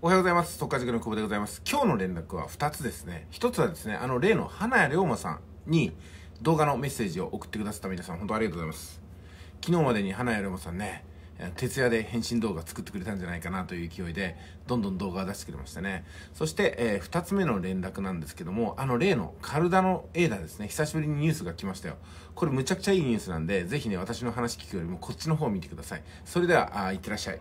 おはようございます。特化塾の久保でございます。今日の連絡は2つですね。1つはですね、あの例の花屋龍馬さんに動画のメッセージを送ってくださった皆さん、本当ありがとうございます。昨日までに花屋龍馬さんね、徹夜で返信動画作ってくれたんじゃないかなという勢いで、どんどん動画を出してくれましたね。そして、えー、2つ目の連絡なんですけども、あの例のカルダのエーダですね、久しぶりにニュースが来ましたよ。これむちゃくちゃいいニュースなんで、ぜひね、私の話聞くよりもこっちの方を見てください。それでは、あいってらっしゃい。